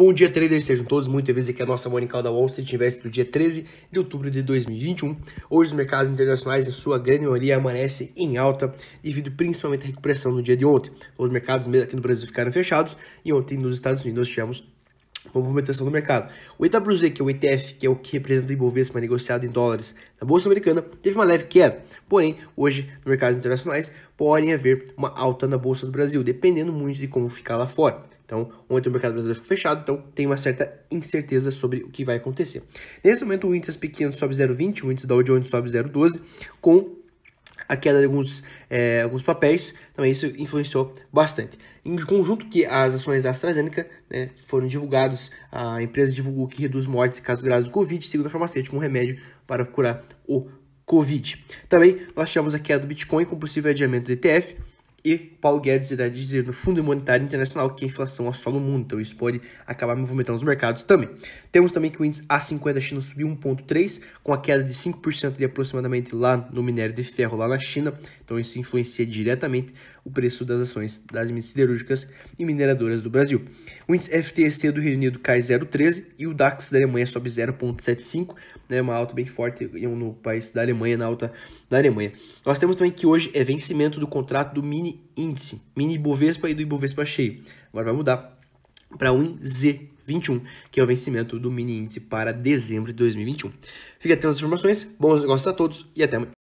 Bom dia, traders, sejam todos muito bem-vindos aqui à é nossa Monical da Wall Street Invest do dia 13 de outubro de 2021. Hoje os mercados internacionais, em sua grande maioria, amanhece em alta, devido principalmente à recuperação no dia de ontem. Os mercados aqui no Brasil ficaram fechados e ontem nos Estados Unidos nós tivemos movimentação do mercado. O EWZ, que é o ETF, que é o que representa o Ibovespa negociado em dólares na Bolsa Americana, teve uma leve queda. Porém, hoje, nos mercados internacionais, podem haver uma alta na Bolsa do Brasil, dependendo muito de como ficar lá fora. Então, ontem o mercado brasileiro ficou fechado, então tem uma certa incerteza sobre o que vai acontecer. Nesse momento, o índice pequeno sobe 0,20, o índice Dow Jones sobe 0,12, com a queda de alguns, é, alguns papéis, também isso influenciou bastante. Em conjunto que as ações da AstraZeneca né, foram divulgadas, a empresa divulgou que reduz mortes e casos graves do Covid, segundo a farmacêutica, um remédio para curar o Covid. Também nós tivemos a queda do Bitcoin com possível adiamento do ETF, e Paulo Guedes irá dizer no Fundo Monetário Internacional que a inflação assola é o mundo, então isso pode acabar movimentando os mercados também. Temos também que o índice A50 da China subiu 1,3%, com a queda de 5% de aproximadamente lá no minério de ferro lá na China, então isso influencia diretamente o preço das ações das minas siderúrgicas e mineradoras do Brasil. O índice FTSE do Reino Unido cai 0,13% e o DAX da Alemanha sobe 0,75%, né, uma alta bem forte no país da Alemanha, na alta da Alemanha. Nós temos também que hoje é vencimento do contrato do mini mini índice, mini Ibovespa e do Ibovespa cheio. Agora vai mudar para o Z 21 que é o vencimento do mini índice para dezembro de 2021. Fica atento às informações, bons negócios a todos e até amanhã.